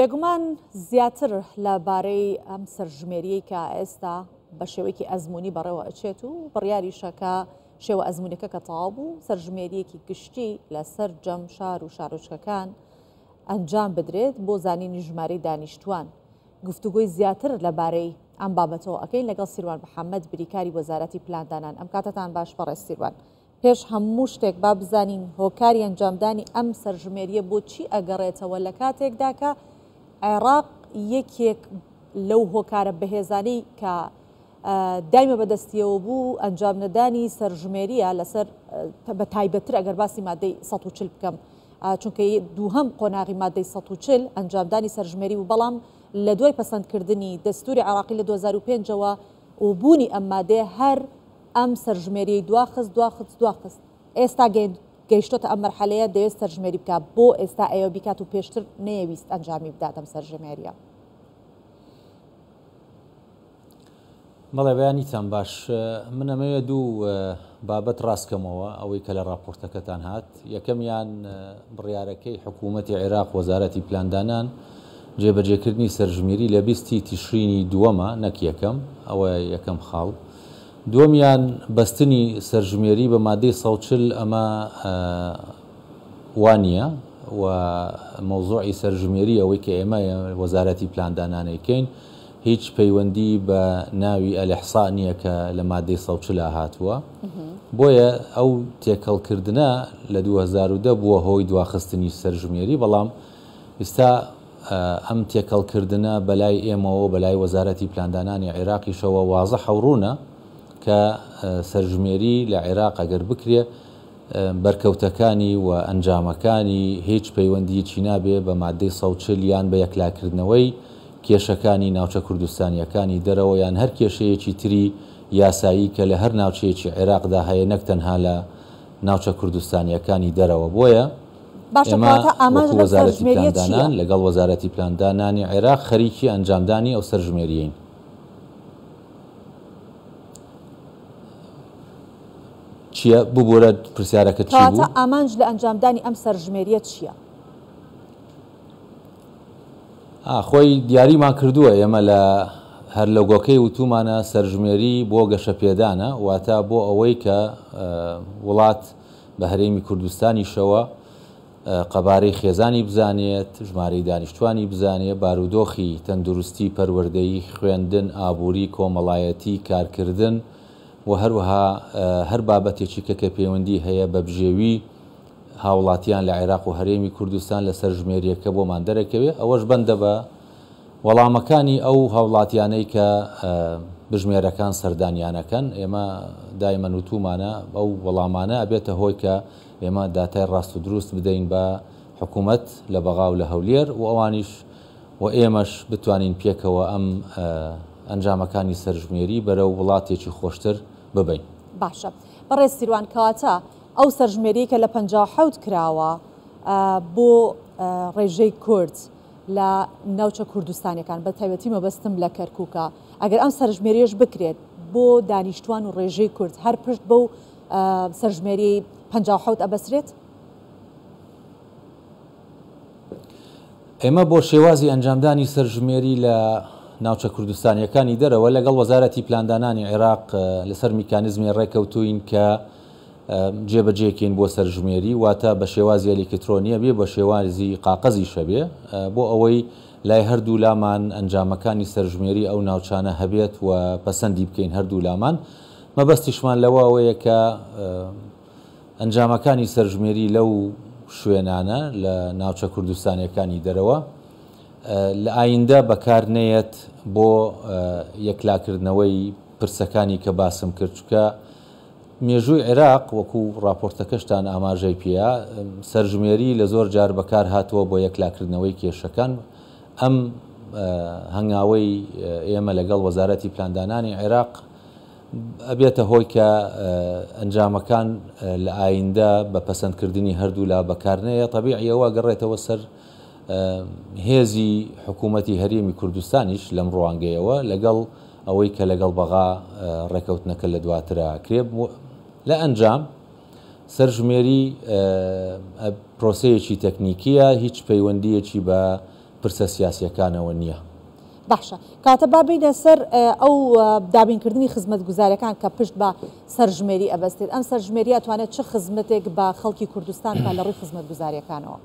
بێگومان زیاتر لەبارەی ئەم سەرژمێریەی کە ئێستا بە شێوەیەکی ئەزمموی بەڕێوە ئەچێت و بڕیاری شەکە شێوە ئەزمونەکە کە تەواو بوو سەرژمێریەکی گشتی لەسەر جەم شار و شارۆچکەکان ئەنجام بدرێت بۆ زانینی ژمارەی دانیشتوان گفتوگوی زیاتر لەبارەی ئەم بابەتەوە ئەەکەی لەگەڵ سیروان محەممەد بریکاری وەزارەتی پلاندانان ئەم کاتتان باش بەڕێ سیروان پێش هەموو شتێک با بزانین هۆکاری ئەنجامدانی ئەم سەرژمێریە بۆ چی ئەگەڕێتەوە لە کاتێکداکە عێراق یەکێک لەو هۆکارە بەهێزانەی کە دایمە بەدەستیەوە بوو ئەنجامنەدانی سەرژمێریە لەسەر بە تایبەتر ئەگەر باسی مادەی ١40 بکەم چونکە دووهم قۆناغی مادەی ١40 ئەنجامدانی سەرژمێری و بەڵام لە دوای پەسەندکردنی دەستوری عراقی لە 2005ەوە و بوونی ئەممادێ هەر ئەم سەرژمێری دواخست دواخست دواخست ئێستا گەیشتۆتە ئەم مەرحەلەیە دەوێت سەرژمێری بکە بۆ ئێستا ئەوە بیکات و پێشتر نەیەویست ئەنجامی بداتم سەرژەمێریە. بەڵێ بەیانیتان باش من ئەمەوێ دوو بابەت ڕاستکەمەوە ئەوەی کە لە راپۆرتەکەتان هات یەکەمیان بڕیارەکەی حکوومەتی عێراق وەزارەتی پلاندانان جێبەجێکردنی سەرژمیری لە بیستی تیشرینی دووەمە نەک یەکەم ئەوە یەکەم خاڵ دومیان بەستنی سەرژمێری بە مادەی ساوچل ئەمە وانە و مۆزۆعی سەرژمێری ئەوەی کە ئێمە وەزارەتی پلاندانانەکەین هیچ پەیوەندی بە ناوی ئەلەحسا نییە کە لە مادەی ساوچلا هاتووە بۆیە ئەو تێکەڵکردە لە 2010 بووە هۆی دواخستنی سەرژمێری بەڵام ئستا ئەم تێکەڵکردە بەلای ئێمەەوە بەلای وەزارەتی پلاندانانی عێراقیشەوە وازە حەوڕونە کە سەرژمێری لە عێراق ئەگەر بکرێ بەرکەوتەکانی و ئەنجامەکانی هیچ پەیوەندی چی نابێ بە مادەی سەوچل یان بە یەکلاکردنەوەی کێشەکانی ناوچە کوردستانیەکانی دەرەوە یان هەر کێشەیەکی تری یاسایی کە لە هەر ناوچەیەکی عێراقدا هەیە نەک تەنها لە ناوچە کوردستانیەکانی دەرەوە بۆیە ئەمە وەزارەتی پلاندانان لەگەڵ وەزارەتی پلاندانانی عێراق خەریکی ئەنجامدانی ئەو سەرژمێریین چییە ببوورە پرسیارەکە چاتە ئامانج لە ئەنجامدانی ئەم سەرژمێریە چییە؟ خۆی دیاریمان کردووە ئێمە لە هەر لەگۆکەی وتومانە سەرژمێری بۆ گەشە پێدانە واتە بۆ ئەوەی کە وڵات بە هەرێمی کوردستانی شەوە قەبارەی خێزانی بزانێت ژمارەی دانیشتوانی بزانێت بارودۆخی تەندروستی پەروەردەی خوێندن ئابووری کۆمەڵایەتی کارکردن، و هەروەها هەر بابەتێکی کەکە پەیوەندی هەیە بە بژێوی هاوڵاتیان لە عێراق و هەرێمی کوردستان لەسەر ژمێریەکە بۆمان دەرەکەوێت ئەوەش بندە بە وەڵامەکانی ئەو هاوڵاتیانەی کە بژمێرەکان سەردانیانەکەن ئێمە دایمەن و تومانە ئەو وەڵامانە ئەبێتە هۆی کە ئێمە داتای ڕاست و دروست بدەین بە حکوومەت لە بەغااو لە هەولێر و ئەوانیش و ئێمەش بتوانین پێکەوە ئەم ئەنجامەکانی سەرژمێری بەرەو وڵاتێکی خۆشتر ببین باشە بەڕێز سیروان کاتە ئەو سەرژمێری کە لە پ حوت کراوە بۆ ڕێژەی کورد لە ناوچە کوردستانەکان بە تایبەتی مەبەستم لە کەرکووکە ئەگەر ئەم سەرژمێریش بکرێت بۆ دانیشتوان و ڕێژەی کورد هەر پشت بەو سەرژمێری حوت ئەبەسرێت ئێمە بۆ شێوازی ئەنجامدانی سەرژمێری لە ناوچە کوردستانیەکانی دەرەوە لەگەڵ وەزارەتی پلاندانانی عێراق لەسەر میکانزمی ڕێککەوتوین کە جێبەجێکین بۆ سەرژمێری واتە بە شێوازی ئەلیکترۆنیە بێ بە شێوازی قاقەزی شەبێ بۆ ئەوەی لای هەردوو لامان ئەنجامەکانی سەرژمێری ئەو ناوچانە هەبێت و پەسەندی بکەین هەردوو لامان مەبەستیشمان لەوە ئەوەیە کە ئەنجامەکانی سەرژمێری لەو شوێنانە لە ناوچە کوردستانیەکانی دەرەوە لە ئایندە بەکارنێت بۆ یەکلاکردنەوەی پرسەکانی کە باسم کردچکە مێژووی عێراق وەکو راپۆرتەکەشتان ئاماژەی پێە سەرژمێری لە زۆر جار بەکار هاتووە بۆ یەکلاکردنەوەی کێشەکان ئەم هەنگاوەی ئێمە لەگەڵ وەزارەتی پلاندانانی عێراق ئەبێتە هۆی کە ئەنجامەکان لە ئایندە بە پەسەندکردنی هەردوو لا بەکارنەیە تەبیعیەوە گەڕێتەوە سەر هێزی حکوومەتی هەرێمی کوردستانیش لەم ڕوانگەیەوە لەگەڵ ئەوەی کە لەگەڵ بەغا ڕێکەوتنەکە لە دواترە کرێب لە ئەنجام سەرژمێری پرۆسەیەکی تەکنیکیە هیچ پەیوەندیەکی بە پرسە سیاسەکانەوە نییە. باشە کاتە بابینە سەر ئەو دابینکردنی خزمەت گوزارەکان کە پشت بە سەرژمێری ئەبستێت ئەم سەرژمێری ئەتوانێت چه خزمەتێک بە خەڵکی کوردستان لە ڕووی خزمەت گوزاریەکانەوە.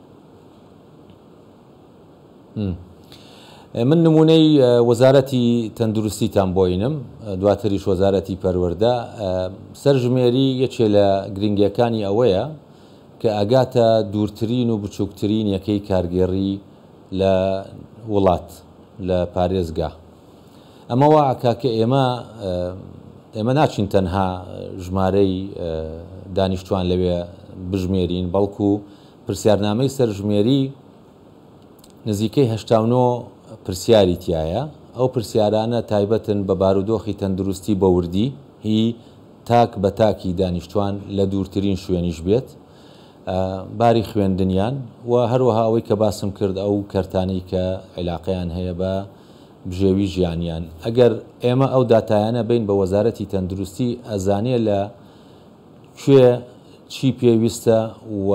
من نمونەی وەزارەتی تەندروستیتان بۆینم دواتریش وەزارەتی پەروەەردە سەرژمێری یەکێ لە گرنگیەکانی ئەوەیە کە ئەگاتە دوورترین و بچووکترین یەکەی کارگێڕی لە وڵات لە پارێزگا ئەمەوە کاکە ئێمە ئێمە ناچین تەنها ژمارەی دانیشتوان لەوێ بژمێرین بەڵکو و پرسیارنامەی سەرژمێری نزیکەی هشتاونۆ پرسیاری تایە ئەو پرسیارانە تایبەتن بە بارودۆخی تەندروستی بە وردی هی تاک بە تاکی دانیشتوان لە دوورترین شوێنیش بێت باری خوێندنیان و هەروەها ئەوەی کە باسم کرد ئەو کەرتانی کە عیلاقیان هەیە بە بژێوی ژیانیان ئەگەر ئێمە ئەو دااتایانە بین بە وەزارەتی تەندروستی ئەزانێ لە کوێ چی پێویستە و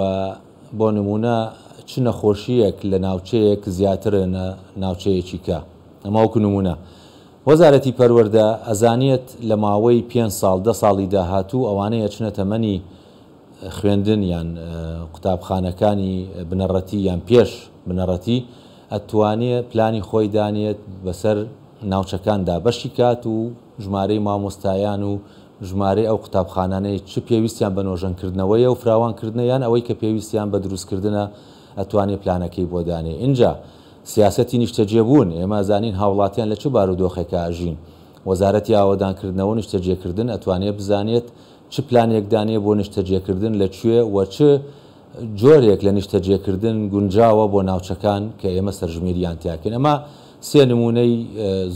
بۆ نمونە چ نەخۆشیەک لە ناوچەیەک زیاترە ناوچەیەکی کە ئەماوەکو نمونە وەزارەتی پەروەەردە ئەزانیت لە ماوەی پێ ساڵ دە ساڵی داهاتوو ئەوانەیە چنەتەمەنی خوێندن یان قوتابخانەکانی بنەڕەتی یان پێش بنەڕەتی ئەتوانێت پلانی خۆی دانێت بەسەر ناوچەکاندا بەشی کات و ژمارەی مامۆستایان و ژمارەی ئەو قوتابخانانەی چ پێویستیان بە نۆژەنکردنەوەی و فراوانکردنیان ئەوەی کە پێویستیان بە دروستکردنە ئەتوانێ پلانەکەی بۆ دانێ اینجا سیاستی نیشتەجێبوون ئێمە زانین هاوڵاتیان لە چ بارودۆخێکە ئاژین وەزارەتی ئاوادانکردنەوە نیشتەجێکردن ئەتوانێت بزانێت چ پلانێکدانێ بۆ نیشتەجێکردن لەکوێ وەچ جۆرێک لە نیشتەجێکردن گونجاوە بۆ ناوچەکان کە ئێمە سەرژمیریان تیاکەن ئەمە سێ نمونەی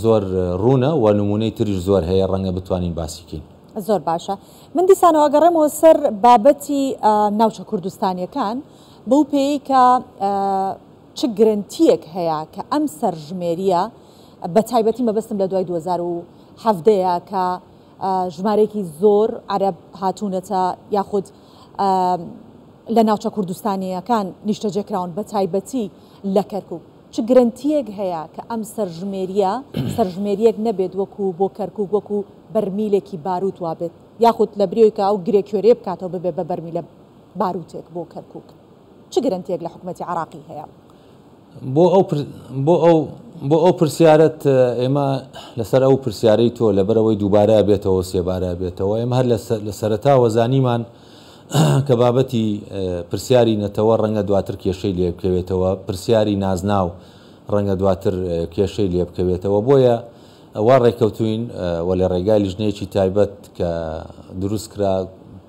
زۆر ڕوونە و نمونەی تریش زۆر هەیە ڕەنگە بتوانین باسیکەین. زۆر باشە من دیسانەوە گەڕێمەوە سەر بابەتی ناوچە کوردستانیەکان بەو پێی کە چ گرنتیەک هەیە کە ئەم سەرژمێریە بە تایبەتی مەبەستم لە دوای 2010ەیە کە ژمارەیەکی زۆر عرب هاتوونەتە یاخود لە ناوچە کوردستانیەکان نیشتەجێکراون بە تایبەتی لە کەرکک چ گرنتیەک هەیە کە ئەم سەرژمێریە سەرژمێریەک نەبێت وەکو بۆ کەرکک وەکو بەرمیلێکی باروت وابێت یاخود لە بریۆی کە ئەو گرێکێرێ بکاتەوە ببێ بە بەرمیلە باروتێک بۆ کەرکک چ گرنتێک لە حکوومەتی عراقی هەیە بۆ ئەو بۆ ئەو بۆ ئەو پرسیارەت ئێمە لەسەر ئەو پرسیارەی تۆ لەبەرەوەی دووبارە بێتەوە سێبارە بێتەوە ئێمە هەر لە سەرتا وەزانیمان کە بابەتی پرسیاری نەتەوە ڕەنگە دواتر کێشەی لێ بکەوێتەوە پرسیاری نازناو ڕەنگە دواتر کێشەی لێ بکەوێتەوە بۆیە وا ڕێککەوتوین وە لە ڕێگای لیژنەیەکی تایبەت کە دروست کرا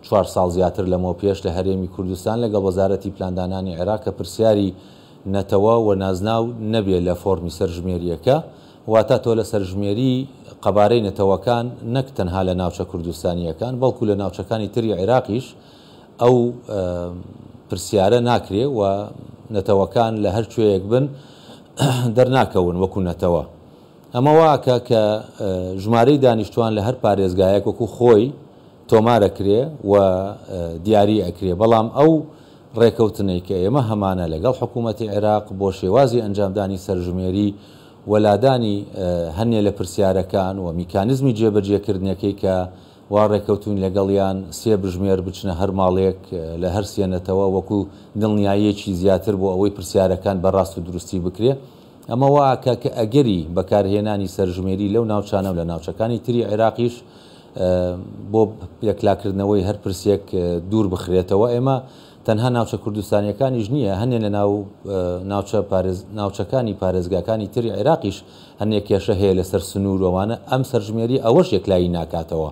چوار ساڵ زیاتر لەمەوە پێش لە هەرێمی کوردستان لەگە وەزارەتی پلاندانانی عێراکە پرسیاری نەتەوە و نازناو نەبێ لە فۆرمی سەرژمێریەکە واتە تۆ لە سەرژمێری قەبارەی نەتەوەکان نەک تەنها لە ناوچە کوردستانیەکان بەڵکو لە ناوچەکانی تری عێراقیش ئەو پرسیارە ناکرێ و نەتەوەکان لە هەر کوێیەک بن دەرناکەون وەکو نەتەوە. ئەمە واکە کە ژمارەی دانیشتوان لە هەر پارێزگایەک وەکو خۆی تۆمارەکرێ و دیاری ئەکرێ بەڵام ئەو ڕێکەوتنەی کە ئێمە هەمانە لەگەڵ حکوومەتتی عێراق بۆ شێوازی ئەنجامدانی سەرژمێری وەلادانی هەنێ لە پرسیارەکان و میکانزمی جێبەجێکردنەکەی کە وا ڕێکەوتون لەگەڵیان سێ بژمێر بچنە هەر ماڵێک لە هەر سێنەتەوە وەکو دڵنیاییەکی زیاتر بۆ ئەوەی پرسیارەکان بەڕاست و دروستی بکرێ ئەمە واکە کە ئەگەری بەکارهێنانی سەرژمێری لەو ناوچانە لە ناوچەکانی تری عێراقیش بۆ پێکلاکردنەوەی هەر پرسێک دوور بخرێتەوە ئێمە تەنها ناوچە کوردستانیەکانیش نییە هەنێ لە ناو ناوچەکانی پارێزگاکانی تری عێراقیش هەنێک کێشە هەیە لەسەر سنوورەوانە ئەم سەرژمێری ئەوەش یەکلایی ناکاتەوە.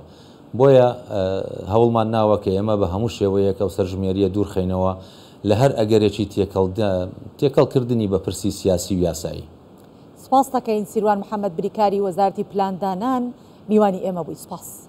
بۆیە هەوڵمان ناوە کە ئێمە بە هەموو شێوەیەکە و سەرژمێریە دوور خینەوە لە هەر ئەگەرێکی تێکەڵکردنی بە پرسی سیاسی و یاسایی. سپاس دەکەین سیروان محەممەد بریکاری وەزارتی پلاندانان میوانی ئێمە بووی سپاس.